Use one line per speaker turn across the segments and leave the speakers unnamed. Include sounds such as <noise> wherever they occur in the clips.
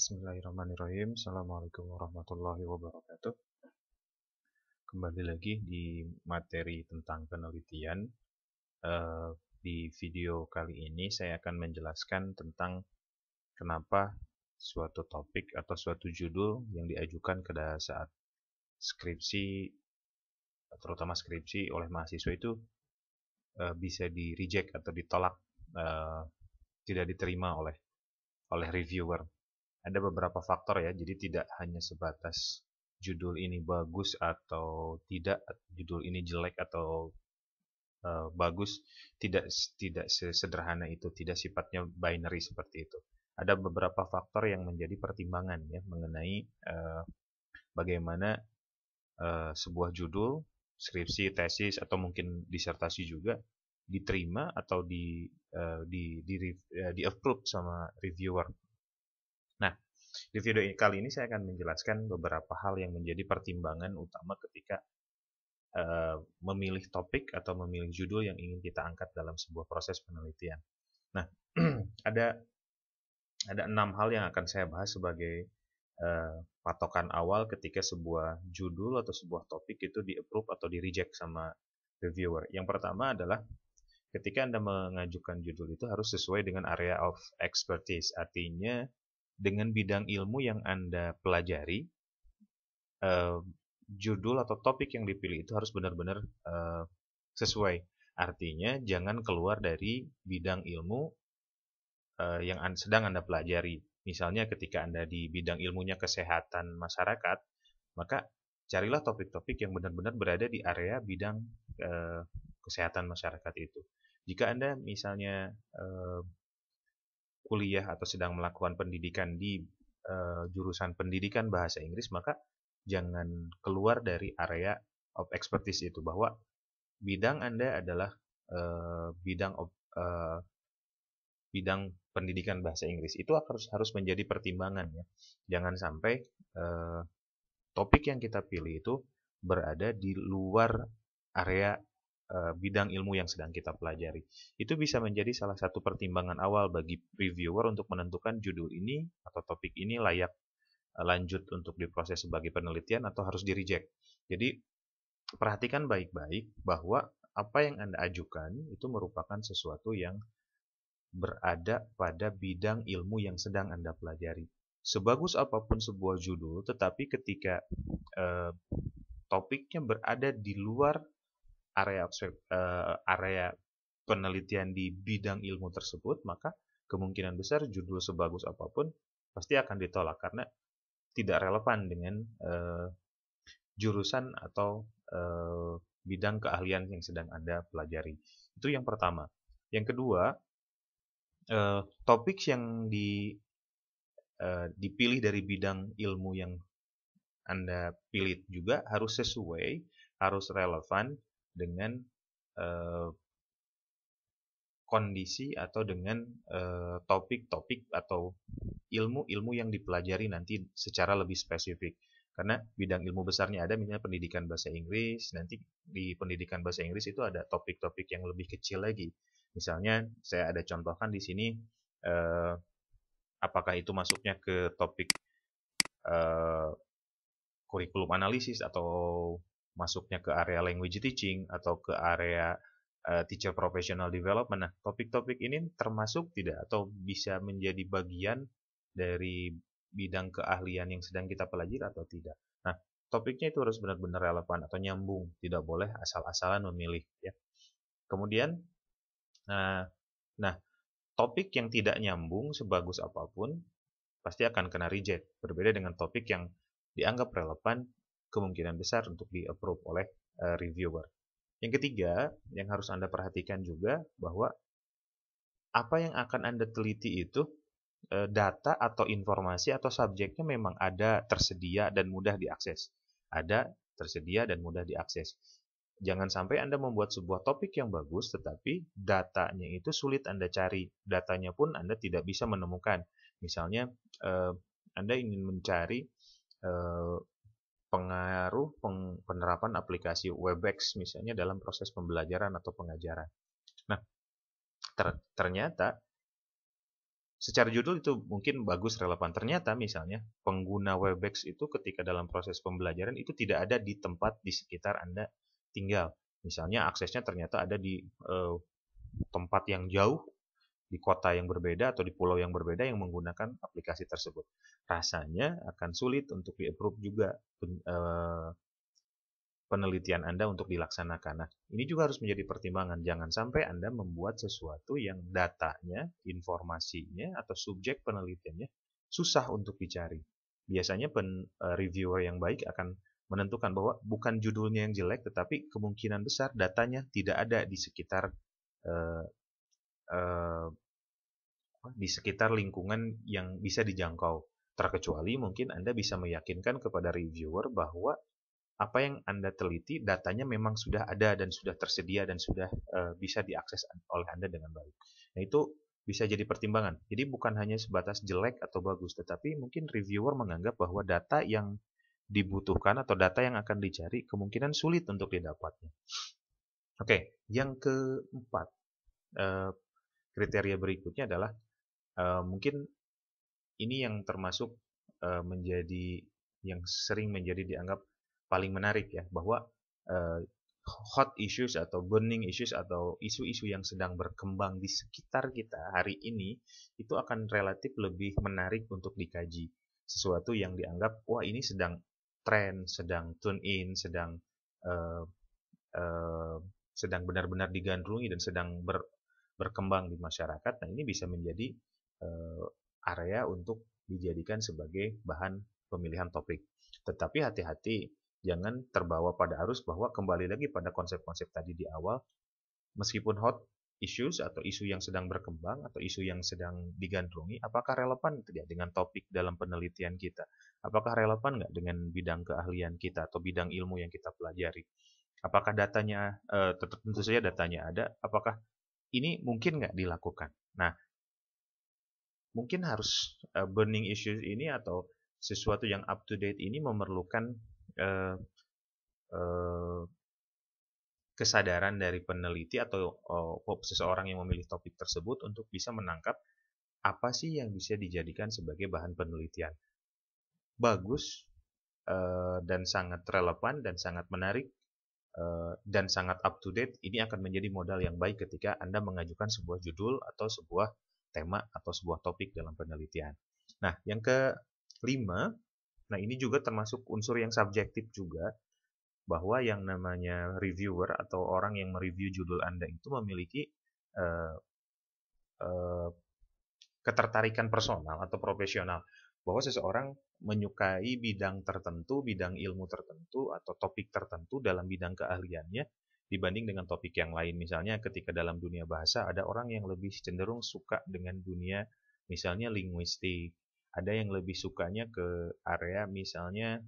Bismillahirrahmanirrahim. Assalamualaikum warahmatullahi wabarakatuh. Kembali lagi di materi tentang penelitian. Eh, di video kali ini saya akan menjelaskan tentang kenapa suatu topik atau suatu judul yang diajukan pada saat skripsi, terutama skripsi oleh mahasiswa itu eh, bisa di reject atau ditolak, eh, tidak diterima oleh oleh reviewer ada beberapa faktor ya, jadi tidak hanya sebatas judul ini bagus atau tidak, judul ini jelek atau uh, bagus, tidak tidak sederhana itu, tidak sifatnya binary seperti itu. Ada beberapa faktor yang menjadi pertimbangan ya mengenai uh, bagaimana uh, sebuah judul, skripsi, tesis atau mungkin disertasi juga diterima atau di uh, di di, uh, di approve sama reviewer di video kali ini saya akan menjelaskan beberapa hal yang menjadi pertimbangan utama ketika uh, memilih topik atau memilih judul yang ingin kita angkat dalam sebuah proses penelitian. Nah, <clears throat> ada ada enam hal yang akan saya bahas sebagai uh, patokan awal ketika sebuah judul atau sebuah topik itu di approve atau di reject sama reviewer. Yang pertama adalah ketika Anda mengajukan judul itu harus sesuai dengan area of expertise. Artinya dengan bidang ilmu yang Anda pelajari, uh, judul atau topik yang dipilih itu harus benar-benar uh, sesuai. Artinya, jangan keluar dari bidang ilmu uh, yang an sedang Anda pelajari. Misalnya, ketika Anda di bidang ilmunya kesehatan masyarakat, maka carilah topik-topik yang benar-benar berada di area bidang uh, kesehatan masyarakat itu. Jika Anda misalnya uh, kuliah atau sedang melakukan pendidikan di uh, jurusan pendidikan bahasa Inggris, maka jangan keluar dari area of expertise itu bahwa bidang Anda adalah uh, bidang of, uh, bidang pendidikan bahasa Inggris. Itu harus harus menjadi pertimbangan ya. Jangan sampai uh, topik yang kita pilih itu berada di luar area Eh, bidang ilmu yang sedang kita pelajari. Itu bisa menjadi salah satu pertimbangan awal bagi reviewer untuk menentukan judul ini atau topik ini layak eh, lanjut untuk diproses sebagai penelitian atau harus di reject. Jadi perhatikan baik-baik bahwa apa yang Anda ajukan itu merupakan sesuatu yang berada pada bidang ilmu yang sedang Anda pelajari. Sebagus apapun sebuah judul, tetapi ketika eh, topiknya berada di luar area eh, area penelitian di bidang ilmu tersebut, maka kemungkinan besar judul sebagus apapun pasti akan ditolak karena tidak relevan dengan uh, jurusan atau uh, bidang keahlian yang sedang Anda pelajari. Itu yang pertama. Yang kedua, uh, topik yang di uh, dipilih dari bidang ilmu yang Anda pilih juga harus sesuai, harus relevan dengan uh, kondisi atau dengan topik-topik uh, atau ilmu-ilmu yang dipelajari nanti secara lebih spesifik. Karena bidang ilmu besarnya ada, misalnya pendidikan bahasa Inggris, nanti di pendidikan bahasa Inggris itu ada topik-topik yang lebih kecil lagi. Misalnya saya ada contohkan di sini, eh, apakah itu masuknya ke topik eh, kurikulum analisis atau masuknya ke area language teaching atau ke area uh, teacher professional development. Nah, topik-topik ini termasuk tidak atau bisa menjadi bagian dari bidang keahlian yang sedang kita pelajari atau tidak. Nah, topiknya itu harus benar-benar relevan atau nyambung, tidak boleh asal-asalan memilih ya. Kemudian nah nah topik yang tidak nyambung sebagus apapun pasti akan kena reject, berbeda dengan topik yang dianggap relevan kemungkinan besar untuk di-approve oleh uh, reviewer. Yang ketiga, yang harus Anda perhatikan juga bahwa apa yang akan Anda teliti itu eh, data atau informasi atau subjeknya memang ada tersedia dan mudah diakses. Ada tersedia dan mudah diakses. Jangan sampai Anda membuat sebuah topik yang bagus, tetapi datanya itu sulit Anda cari. Datanya pun Anda tidak bisa menemukan. Misalnya, eh, Anda ingin mencari pengaruh penerapan aplikasi Webex misalnya dalam proses pembelajaran atau pengajaran. Nah, ter ternyata secara judul itu mungkin bagus relevan. Ternyata misalnya pengguna Webex itu ketika dalam proses pembelajaran itu tidak ada di tempat di sekitar Anda tinggal. Misalnya aksesnya ternyata ada di eh, tempat yang jauh di kota yang berbeda atau di pulau yang berbeda yang menggunakan aplikasi tersebut. Rasanya akan sulit untuk di-approve juga eh, penelitian Anda untuk dilaksanakan. Nah, ini juga harus menjadi pertimbangan. Jangan sampai Anda membuat sesuatu yang datanya, informasinya, atau subjek penelitiannya susah untuk dicari. Biasanya pen, eh, reviewer yang baik akan menentukan bahwa bukan judulnya yang jelek, tetapi kemungkinan besar datanya tidak ada di sekitar eh, uh, di sekitar lingkungan yang bisa dijangkau. Terkecuali mungkin Anda bisa meyakinkan kepada reviewer bahwa apa yang Anda teliti datanya memang sudah ada dan sudah tersedia dan sudah uh, bisa diakses oleh Anda dengan baik. Nah, itu bisa jadi pertimbangan. Jadi bukan hanya sebatas jelek atau bagus, tetapi mungkin reviewer menganggap bahwa data yang dibutuhkan atau data yang akan dicari kemungkinan sulit untuk didapatnya. Oke, okay, yang keempat, eh, kriteria berikutnya adalah uh, mungkin ini yang termasuk uh, menjadi yang sering menjadi dianggap paling menarik ya bahwa uh, hot issues atau burning issues atau isu-isu yang sedang berkembang di sekitar kita hari ini itu akan relatif lebih menarik untuk dikaji sesuatu yang dianggap wah ini sedang tren sedang tune in sedang uh, uh, sedang benar-benar digandrungi dan sedang ber, berkembang di masyarakat. Nah, ini bisa menjadi uh, area untuk dijadikan sebagai bahan pemilihan topik. Tetapi hati-hati, jangan terbawa pada arus bahwa kembali lagi pada konsep-konsep tadi di awal, meskipun hot issues atau isu yang sedang berkembang atau isu yang sedang digandrungi, apakah relevan tidak dengan topik dalam penelitian kita? Apakah relevan nggak dengan bidang keahlian kita atau bidang ilmu yang kita pelajari? Apakah datanya, eh, tentu saja datanya ada, apakah ini mungkin nggak dilakukan. Nah, mungkin harus uh, burning issues ini atau sesuatu yang up to date ini memerlukan uh, uh, kesadaran dari peneliti atau uh, seseorang yang memilih topik tersebut untuk bisa menangkap apa sih yang bisa dijadikan sebagai bahan penelitian. Bagus uh, dan sangat relevan dan sangat menarik Eh, dan sangat up to date, ini akan menjadi modal yang baik ketika Anda mengajukan sebuah judul atau sebuah tema atau sebuah topik dalam penelitian. Nah, yang kelima, nah ini juga termasuk unsur yang subjektif juga, bahwa yang namanya reviewer atau orang yang mereview judul Anda itu memiliki uh, uh, ketertarikan personal atau profesional, bahwa seseorang menyukai bidang tertentu, bidang ilmu tertentu atau topik tertentu dalam bidang keahliannya dibanding dengan topik yang lain. Misalnya ketika dalam dunia bahasa ada orang yang lebih cenderung suka dengan dunia misalnya linguistik, ada yang lebih sukanya ke area misalnya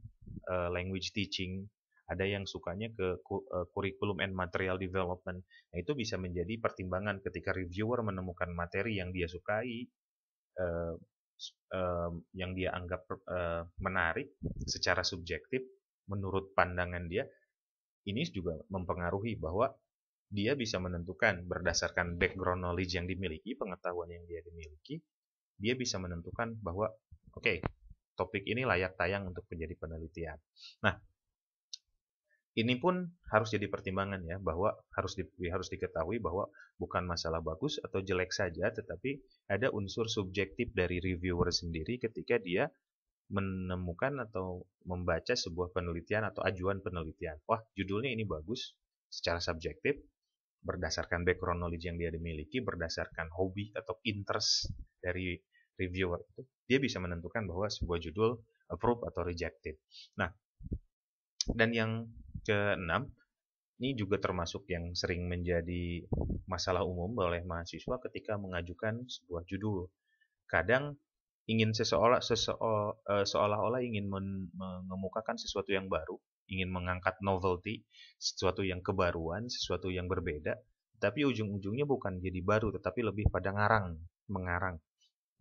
uh, language teaching, ada yang sukanya ke uh, curriculum and material development. Nah, itu bisa menjadi pertimbangan ketika reviewer menemukan materi yang dia sukai uh, um, yang dia anggap uh, menarik secara subjektif menurut pandangan dia ini juga mempengaruhi bahwa dia bisa menentukan berdasarkan background knowledge yang dimiliki, pengetahuan yang dia dimiliki, dia bisa menentukan bahwa oke, okay, topik ini layak tayang untuk menjadi penelitian. Nah, ini pun harus jadi pertimbangan ya bahwa harus di, harus diketahui bahwa bukan masalah bagus atau jelek saja tetapi ada unsur subjektif dari reviewer sendiri ketika dia menemukan atau membaca sebuah penelitian atau ajuan penelitian. Wah, judulnya ini bagus secara subjektif berdasarkan background knowledge yang dia dimiliki, berdasarkan hobi atau interest dari reviewer itu, dia bisa menentukan bahwa sebuah judul approve atau rejected. Nah, dan yang ke-6 ini juga termasuk yang sering menjadi masalah umum oleh mahasiswa ketika mengajukan sebuah judul. Kadang ingin seseolah eh, seolah-olah ingin mengemukakan sesuatu yang baru, ingin mengangkat novelty, sesuatu yang kebaruan, sesuatu yang berbeda, tapi ujung-ujungnya bukan jadi baru tetapi lebih pada ngarang, mengarang.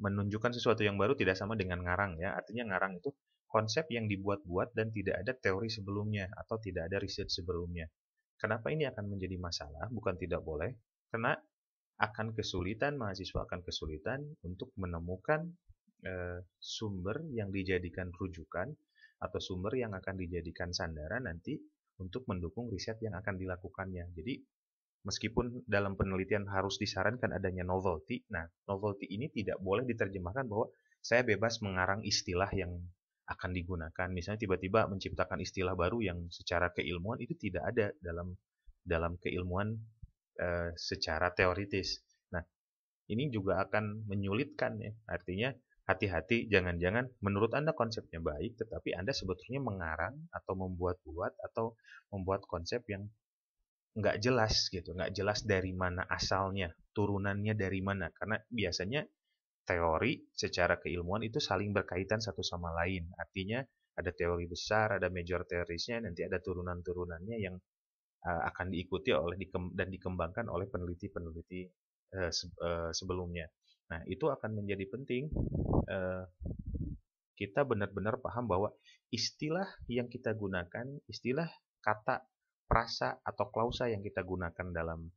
Menunjukkan sesuatu yang baru tidak sama dengan ngarang ya. Artinya ngarang itu konsep yang dibuat-buat dan tidak ada teori sebelumnya atau tidak ada riset sebelumnya. Kenapa ini akan menjadi masalah? Bukan tidak boleh, karena akan kesulitan, mahasiswa akan kesulitan untuk menemukan e, sumber yang dijadikan rujukan atau sumber yang akan dijadikan sandaran nanti untuk mendukung riset yang akan dilakukannya. Jadi meskipun dalam penelitian harus disarankan adanya novelty, nah novelty ini tidak boleh diterjemahkan bahwa saya bebas mengarang istilah yang akan digunakan. Misalnya tiba-tiba menciptakan istilah baru yang secara keilmuan itu tidak ada dalam dalam keilmuan e, secara teoritis. Nah, ini juga akan menyulitkan ya. Artinya hati-hati jangan-jangan menurut Anda konsepnya baik tetapi Anda sebetulnya mengarang atau membuat-buat atau membuat konsep yang nggak jelas gitu, nggak jelas dari mana asalnya, turunannya dari mana. Karena biasanya teori secara keilmuan itu saling berkaitan satu sama lain. Artinya ada teori besar, ada major teorisnya, nanti ada turunan-turunannya yang eh, akan diikuti oleh dan dikembangkan oleh peneliti-peneliti eh, eh, sebelumnya. Nah, itu akan menjadi penting kita benar-benar paham bahwa istilah yang kita gunakan, istilah kata, prasa atau klausa yang kita gunakan dalam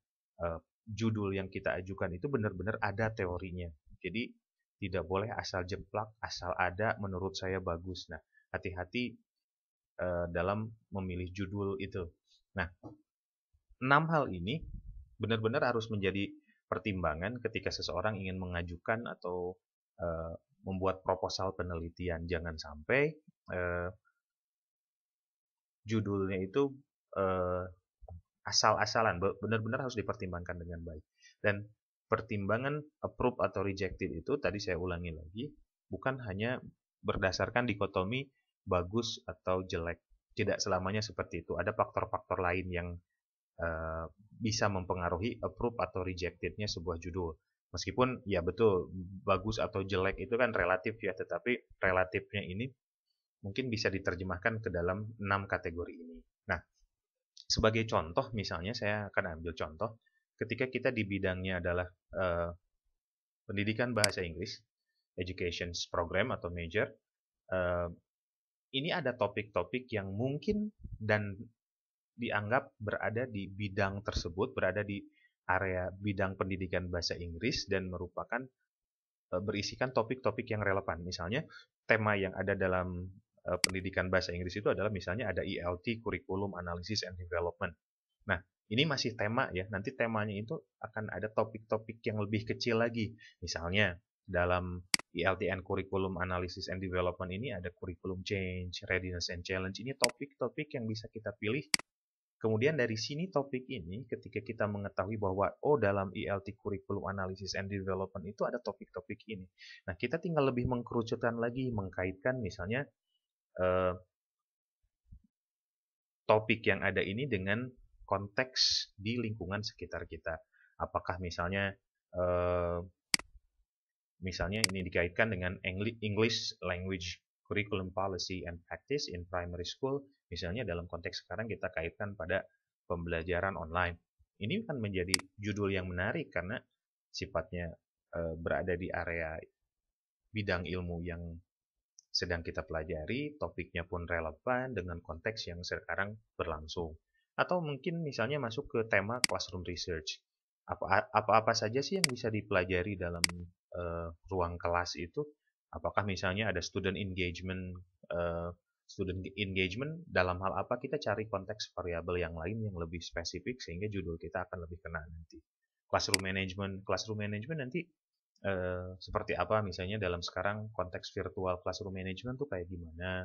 judul yang kita ajukan itu benar-benar ada teorinya jadi tidak boleh asal jeplak, asal ada menurut saya bagus. Nah, hati-hati uh, dalam memilih judul itu. Nah, enam hal ini benar-benar harus menjadi pertimbangan ketika seseorang ingin mengajukan atau uh, membuat proposal penelitian. Jangan sampai uh, judulnya itu asal-asalan, benar-benar harus dipertimbangkan dengan baik. Dan pertimbangan approve atau rejected itu tadi saya ulangi lagi bukan hanya berdasarkan dikotomi bagus atau jelek. Tidak selamanya seperti itu. Ada faktor-faktor lain yang uh, bisa mempengaruhi approve atau rejectednya sebuah judul. Meskipun ya betul bagus atau jelek itu kan relatif ya, tetapi relatifnya ini mungkin bisa diterjemahkan ke dalam enam kategori ini. Nah, sebagai contoh misalnya saya akan ambil contoh ketika kita di bidangnya adalah uh, pendidikan bahasa Inggris, education program atau major, uh, ini ada topik-topik yang mungkin dan dianggap berada di bidang tersebut, berada di area bidang pendidikan bahasa Inggris dan merupakan eh, berisikan topik-topik yang relevan. Misalnya, tema yang ada dalam pendidikan bahasa Inggris itu adalah misalnya ada ELT, curriculum analysis and development. Nah, ini masih tema ya. Nanti temanya itu akan ada topik-topik yang lebih kecil lagi. Misalnya dalam ILTN e Curriculum Analysis and Development ini ada Curriculum Change, Readiness and Challenge. Ini topik-topik yang bisa kita pilih. Kemudian dari sini topik ini ketika kita mengetahui bahwa oh dalam ILT e Curriculum Analysis and Development itu ada topik-topik ini. Nah kita tinggal lebih mengkerucutkan lagi, mengkaitkan misalnya eh, topik yang ada ini dengan konteks di lingkungan sekitar kita. Apakah misalnya eh, misalnya ini dikaitkan dengan English language curriculum policy and practice in primary school, misalnya dalam konteks sekarang kita kaitkan pada pembelajaran online. Ini akan menjadi judul yang menarik karena sifatnya eh, berada di area bidang ilmu yang sedang kita pelajari, topiknya pun relevan dengan konteks yang sekarang berlangsung. Atau mungkin misalnya masuk ke tema classroom research. Apa-apa saja sih yang bisa dipelajari dalam uh, ruang kelas itu? Apakah misalnya ada student engagement, uh, student engagement dalam hal apa kita cari konteks variabel yang lain yang lebih spesifik sehingga judul kita akan lebih kena nanti. Classroom management, classroom management nanti Uh, seperti apa misalnya dalam sekarang konteks virtual classroom management tuh kayak gimana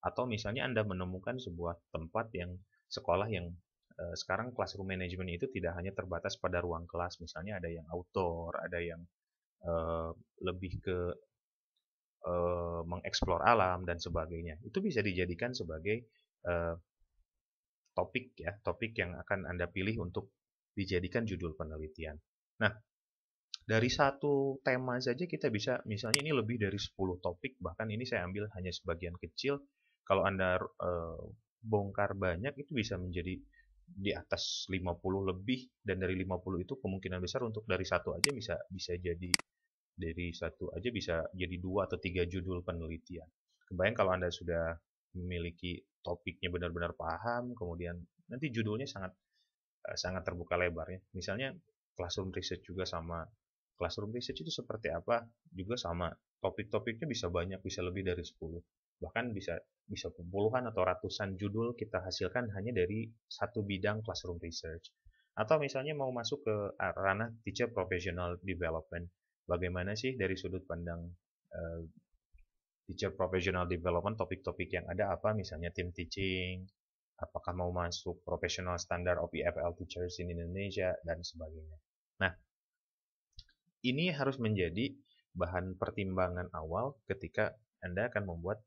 atau misalnya Anda menemukan sebuah tempat yang sekolah yang eh, sekarang classroom management itu tidak hanya terbatas pada ruang kelas, misalnya ada yang outdoor, ada yang eh, lebih ke eh, mengeksplor alam dan sebagainya. Itu bisa dijadikan sebagai topik ya, topik yang akan Anda pilih untuk dijadikan judul penelitian. Nah, dari satu tema saja kita bisa misalnya ini lebih dari 10 topik bahkan ini saya ambil hanya sebagian kecil kalau Anda uh, bongkar banyak itu bisa menjadi di atas 50 lebih dan dari 50 itu kemungkinan besar untuk dari satu aja bisa bisa jadi dari satu aja bisa jadi dua atau tiga judul penelitian. Kebayang kalau Anda sudah memiliki topiknya benar-benar paham, kemudian nanti judulnya sangat eh, sangat terbuka lebar ya. Misalnya classroom research juga sama. Classroom research itu seperti apa? Juga sama. Topik-topiknya bisa banyak, bisa lebih dari 10 bahkan bisa bisa puluhan atau ratusan judul kita hasilkan hanya dari satu bidang classroom research. Atau misalnya mau masuk ke ranah teacher professional development. Bagaimana sih dari sudut pandang uh, teacher professional development topik-topik yang ada apa misalnya team teaching, apakah mau masuk professional standard OPFL e teachers in Indonesia dan sebagainya. Nah, ini harus menjadi bahan pertimbangan awal ketika Anda akan membuat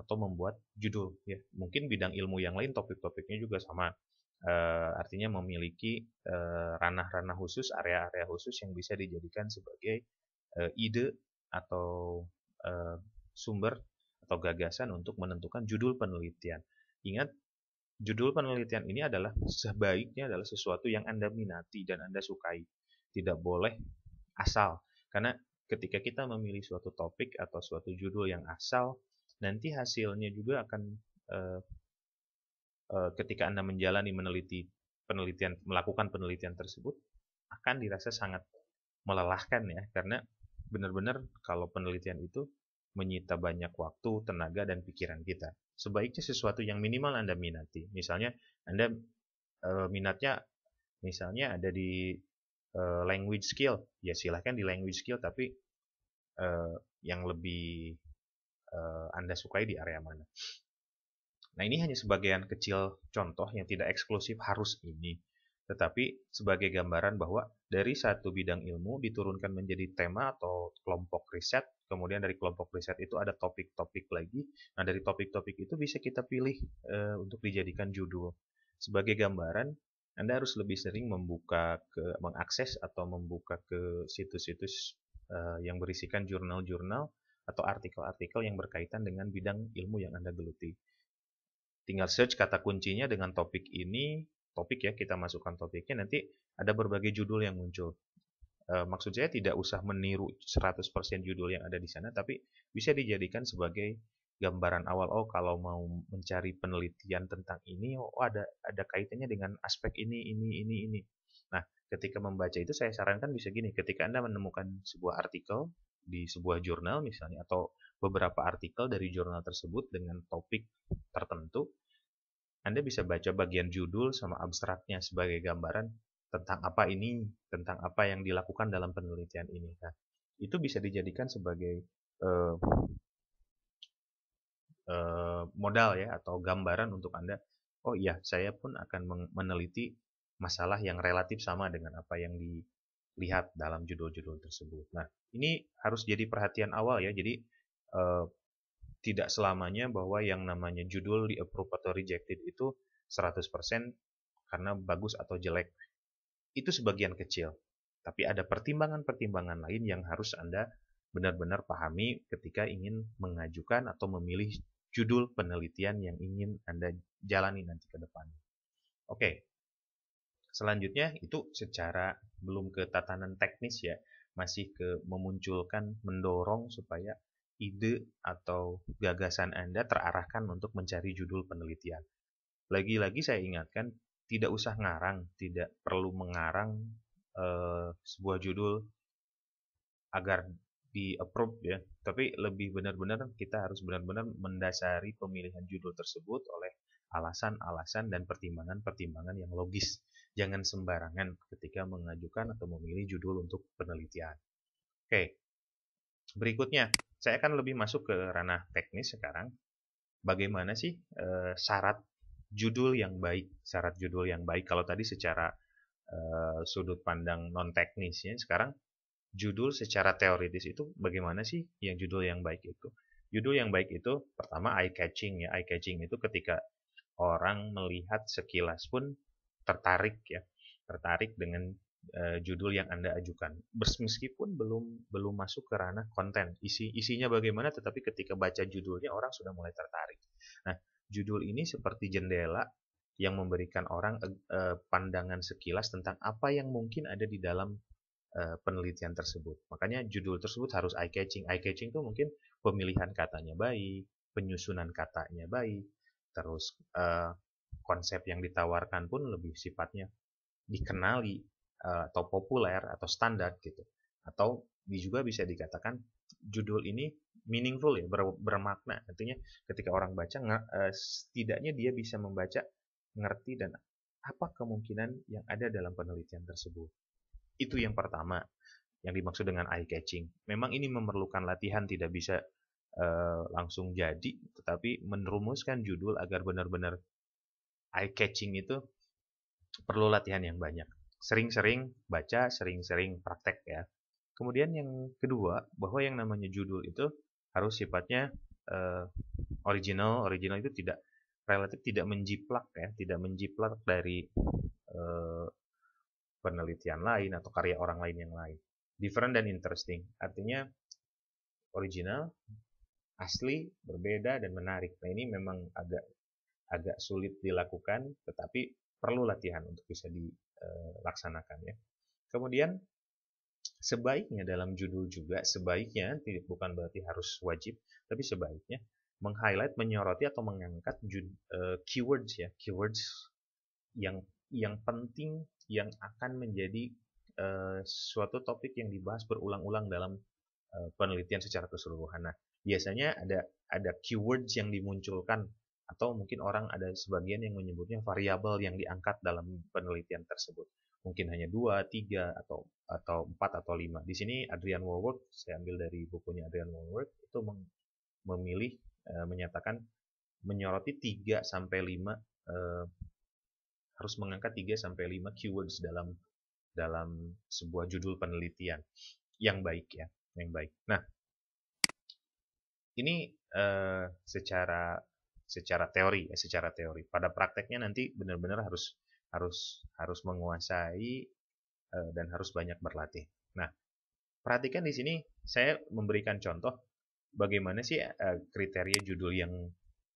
atau membuat judul ya mungkin bidang ilmu yang lain topik-topiknya juga sama e, artinya memiliki eh, ranah-ranah khusus area-area khusus yang bisa dijadikan sebagai e, ide atau e, sumber atau gagasan untuk menentukan judul penelitian ingat judul penelitian ini adalah sebaiknya adalah sesuatu yang anda minati dan anda sukai tidak boleh asal karena ketika kita memilih suatu topik atau suatu judul yang asal nanti hasilnya juga akan uh, uh, ketika anda menjalani meneliti penelitian melakukan penelitian tersebut akan dirasa sangat melelahkan ya karena benar-benar kalau penelitian itu menyita banyak waktu, tenaga, dan pikiran kita. Sebaiknya sesuatu yang minimal Anda minati. Misalnya Anda uh, minatnya misalnya ada di uh, language skill, ya silahkan di language skill tapi uh, yang lebih uh, Anda sukai di area mana. Nah, ini hanya sebagian kecil contoh yang tidak eksklusif harus ini, tetapi sebagai gambaran bahwa dari satu bidang ilmu diturunkan menjadi tema atau kelompok riset, kemudian dari kelompok riset itu ada topik-topik lagi. Nah, dari topik-topik itu bisa kita pilih e, untuk dijadikan judul. Sebagai gambaran, Anda harus lebih sering membuka ke mengakses atau membuka ke situs-situs e, yang berisikan jurnal-jurnal atau artikel-artikel yang berkaitan dengan bidang ilmu yang Anda geluti. Tinggal search kata kuncinya dengan topik ini, topik ya, kita masukkan topiknya, nanti ada berbagai judul yang muncul. E, maksud saya tidak usah meniru 100% judul yang ada di sana, tapi bisa dijadikan sebagai gambaran awal, oh kalau mau mencari penelitian tentang ini, oh, oh ada ada kaitannya dengan aspek ini, ini, ini, ini. Nah, ketika membaca itu saya sarankan bisa gini, ketika Anda menemukan sebuah artikel di sebuah jurnal misalnya atau beberapa artikel dari jurnal tersebut dengan topik tertentu, Anda bisa baca bagian judul sama abstraknya sebagai gambaran tentang apa ini, tentang apa yang dilakukan dalam penelitian ini. Nah, itu bisa dijadikan sebagai uh, uh, modal ya atau gambaran untuk Anda. Oh iya, saya pun akan meneliti masalah yang relatif sama dengan apa yang di lihat dalam judul-judul tersebut. Nah, ini harus jadi perhatian awal ya. Jadi eh, tidak selamanya bahwa yang namanya judul di approve atau rejected itu 100% karena bagus atau jelek. Itu sebagian kecil. Tapi ada pertimbangan-pertimbangan lain yang harus Anda benar-benar pahami ketika ingin mengajukan atau memilih judul penelitian yang ingin Anda jalani nanti ke depan. Oke, Selanjutnya itu secara belum ke tatanan teknis ya, masih ke memunculkan, mendorong supaya ide atau gagasan Anda terarahkan untuk mencari judul penelitian. Lagi-lagi saya ingatkan, tidak usah ngarang, tidak perlu mengarang eh, sebuah judul agar di approve ya, tapi lebih benar-benar kita harus benar-benar mendasari pemilihan judul tersebut oleh alasan-alasan dan pertimbangan-pertimbangan yang logis. Jangan sembarangan ketika mengajukan atau memilih judul untuk penelitian. Oke, berikutnya saya akan lebih masuk ke ranah teknis sekarang. Bagaimana sih e, syarat judul yang baik? Syarat judul yang baik kalau tadi secara e, sudut pandang non teknisnya, sekarang judul secara teoritis itu bagaimana sih yang judul yang baik itu? Judul yang baik itu pertama eye catching ya. Eye catching itu ketika orang melihat sekilas pun tertarik ya, tertarik dengan uh, judul yang Anda ajukan. Meskipun belum belum masuk ke ranah konten, isi isinya bagaimana tetapi ketika baca judulnya orang sudah mulai tertarik. Nah, judul ini seperti jendela yang memberikan orang uh, pandangan sekilas tentang apa yang mungkin ada di dalam uh, penelitian tersebut. Makanya judul tersebut harus eye catching. Eye catching itu mungkin pemilihan katanya baik, penyusunan katanya baik, terus uh, konsep yang ditawarkan pun lebih sifatnya dikenali uh, atau populer atau standar gitu atau juga bisa dikatakan judul ini meaningful ya bermakna artinya ketika orang baca eh, setidaknya dia bisa membaca ngerti dan apa kemungkinan yang ada dalam penelitian tersebut itu yang pertama yang dimaksud dengan eye catching memang ini memerlukan latihan tidak bisa Eh, langsung jadi, tetapi menerumuskan judul agar benar-benar eye catching itu perlu latihan yang banyak. Sering-sering baca, sering-sering praktek ya. Kemudian yang kedua, bahwa yang namanya judul itu harus sifatnya uh, original. Original itu tidak relatif tidak menjiplak ya, tidak menjiplak dari uh, penelitian lain atau karya orang lain yang lain. Different dan interesting. Artinya original asli, berbeda dan menarik. Nah, ini memang agak agak sulit dilakukan, tetapi perlu latihan untuk bisa dilaksanakan eh, ya. Kemudian sebaiknya dalam judul juga sebaiknya tidak bukan berarti harus wajib, tapi sebaiknya meng-highlight, menyoroti atau mengangkat uh, keywords ya, keywords yang yang penting yang akan menjadi uh, suatu topik yang dibahas berulang-ulang dalam uh, penelitian secara keseluruhan. Nah, biasanya ada ada keywords yang dimunculkan atau mungkin orang ada sebagian yang menyebutnya variabel yang diangkat dalam penelitian tersebut mungkin hanya dua tiga atau atau empat atau lima di sini Adrian Warwick saya ambil dari bukunya Adrian Warwick itu memilih e, menyatakan menyoroti 3 sampai lima e, harus mengangkat 3 sampai 5 keywords dalam dalam sebuah judul penelitian yang baik ya, yang baik. Nah, ini uh, secara secara teori ya secara teori pada prakteknya nanti benar-benar harus harus harus menguasai uh, dan harus banyak berlatih nah perhatikan di sini saya memberikan contoh bagaimana sih uh, kriteria judul yang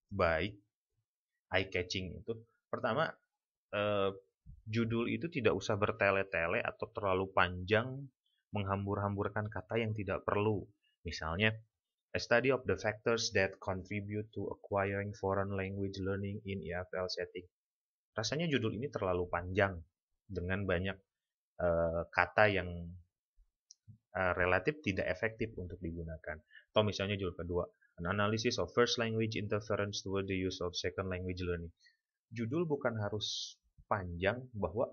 baik eye catching itu pertama uh, judul itu tidak usah bertele-tele atau terlalu panjang menghambur-hamburkan kata yang tidak perlu misalnya A study of the factors that contribute to acquiring foreign language learning in EFL setting. Rasanya judul ini terlalu panjang dengan banyak uh, kata yang uh, relatif tidak efektif untuk digunakan. Atau misalnya judul kedua, an analysis of first language interference toward the use of second language learning. Judul bukan harus panjang bahwa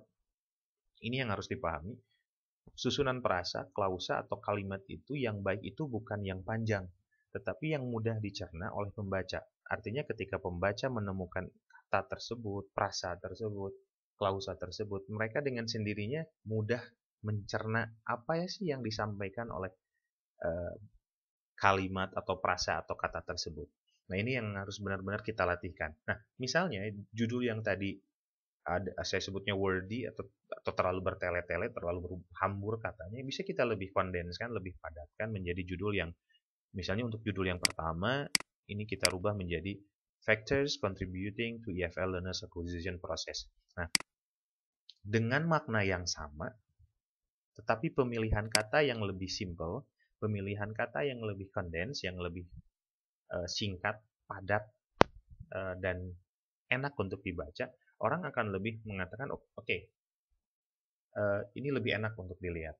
ini yang harus dipahami susunan perasa, klausa, atau kalimat itu yang baik itu bukan yang panjang, tetapi yang mudah dicerna oleh pembaca. Artinya ketika pembaca menemukan kata tersebut, prasa tersebut, klausa tersebut, mereka dengan sendirinya mudah mencerna apa ya sih yang disampaikan oleh eh, kalimat atau prasa atau kata tersebut. Nah, ini yang harus benar-benar kita latihkan. Nah, misalnya judul yang tadi ada saya sebutnya wordy atau atau terlalu bertele-tele, terlalu berhambur katanya, bisa kita lebih kondenskan, lebih padatkan menjadi judul yang Misalnya untuk judul yang pertama, ini kita rubah menjadi Factors Contributing to EFL Learners Acquisition Process. Nah, dengan makna yang sama, tetapi pemilihan kata yang lebih simple, pemilihan kata yang lebih condensed, yang lebih uh, singkat, padat, uh, dan enak untuk dibaca, orang akan lebih mengatakan, oh, oke, okay, uh, eh, ini lebih enak untuk dilihat.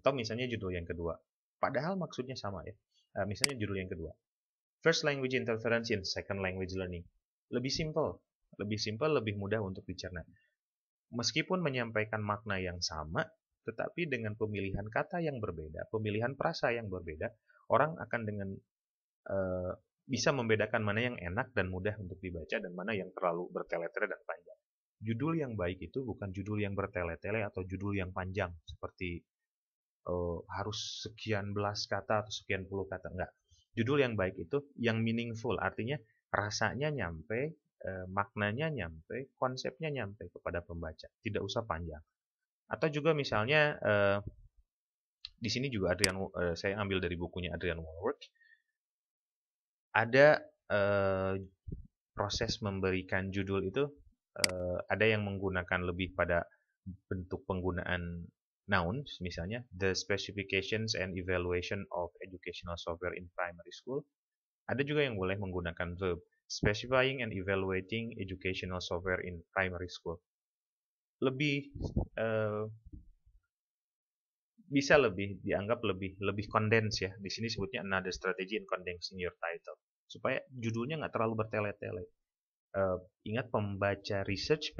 Atau misalnya judul yang kedua, padahal maksudnya sama ya. Eh, misalnya judul yang kedua. First language interference in second language learning. Lebih simple, lebih simple, lebih mudah untuk dicerna. Meskipun menyampaikan makna yang sama, tetapi dengan pemilihan kata yang berbeda, pemilihan prasa yang berbeda, orang akan dengan uh, bisa membedakan mana yang enak dan mudah untuk dibaca dan mana yang terlalu bertele-tele dan panjang. Judul yang baik itu bukan judul yang bertele-tele atau judul yang panjang seperti uh, harus sekian belas kata atau sekian puluh kata enggak judul yang baik itu yang meaningful artinya rasanya nyampe uh, maknanya nyampe konsepnya nyampe kepada pembaca tidak usah panjang atau juga misalnya uh, di sini juga Adrian uh, saya ambil dari bukunya Adrian Walworth ada uh, proses memberikan judul itu uh, ada yang menggunakan lebih pada bentuk penggunaan noun misalnya the specifications and evaluation of educational software in primary school. Ada juga yang boleh menggunakan verb specifying and evaluating educational software in primary school. Lebih uh, bisa lebih dianggap lebih lebih kondens ya. Di sini sebutnya another strategy in condensing your title supaya judulnya nggak terlalu bertele-tele uh, ingat pembaca research,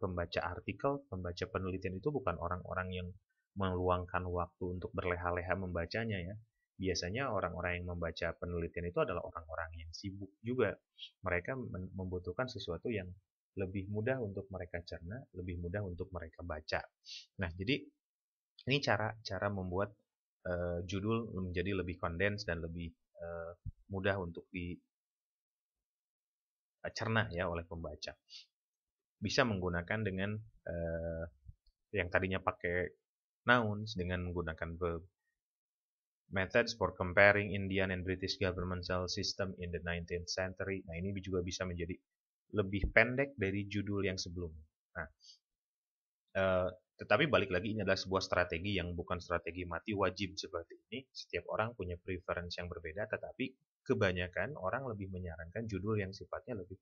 pembaca, artikel, pembaca penelitian itu bukan orang-orang yang meluangkan waktu untuk berleha-leha membacanya ya. Biasanya orang-orang yang membaca penelitian itu adalah orang-orang yang sibuk juga. Mereka membutuhkan sesuatu yang lebih mudah untuk mereka cerna, lebih mudah untuk mereka baca. Nah, jadi ini cara cara membuat uh, judul menjadi lebih kondens dan lebih uh, mudah untuk di dicerna eh, ya oleh pembaca. Bisa menggunakan dengan eh, yang tadinya pakai nouns dengan menggunakan verb. Methods for comparing Indian and British governmental system in the 19th century. Nah, ini juga bisa menjadi lebih pendek dari judul yang sebelumnya. Nah, eh, tetapi balik lagi ini adalah sebuah strategi yang bukan strategi mati wajib seperti ini. Setiap orang punya preference yang berbeda, tetapi kebanyakan orang lebih menyarankan judul yang sifatnya lebih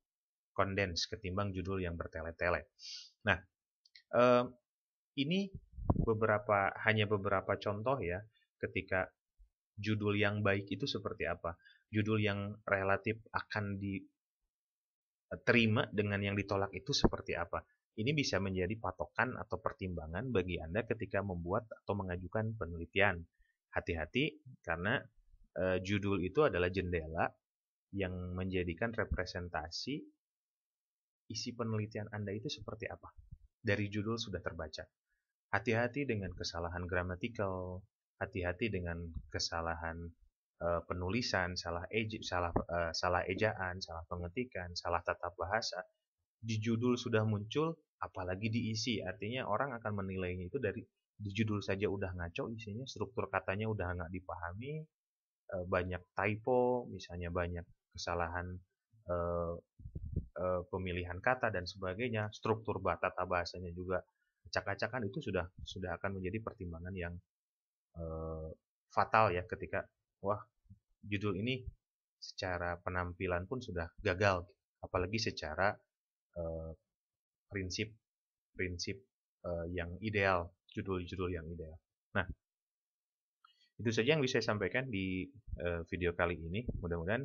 kondens ketimbang judul yang bertele-tele. Nah, eh, ini beberapa hanya beberapa contoh ya ketika judul yang baik itu seperti apa. Judul yang relatif akan diterima e, dengan yang ditolak itu seperti apa. Ini bisa menjadi patokan atau pertimbangan bagi Anda ketika membuat atau mengajukan penelitian. Hati-hati karena uh, judul itu adalah jendela yang menjadikan representasi isi penelitian Anda itu seperti apa. Dari judul sudah terbaca. Hati-hati dengan kesalahan gramatikal, hati-hati dengan kesalahan uh, penulisan, salah eji, salah uh, salah ejaan, salah pengetikan, salah tata bahasa. Di judul sudah muncul, apalagi diisi. Artinya orang akan menilainya itu dari di judul saja udah ngaco isinya, struktur katanya udah nggak dipahami, Eh, banyak typo, misalnya banyak kesalahan eh, eh, pemilihan kata dan sebagainya, struktur tata bahasanya juga acak-acakan itu sudah sudah akan menjadi pertimbangan yang fatal ya ketika wah judul ini secara penampilan pun sudah gagal apalagi secara prinsip prinsip yang ideal judul-judul yang ideal. Nah, itu saja yang bisa saya sampaikan di uh, video kali ini. Mudah-mudahan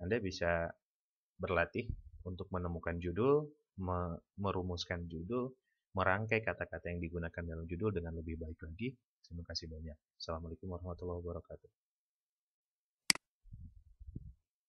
Anda bisa berlatih untuk menemukan judul, me merumuskan judul, merangkai kata-kata yang digunakan dalam judul dengan lebih baik lagi. Terima kasih banyak. Assalamualaikum warahmatullahi wabarakatuh.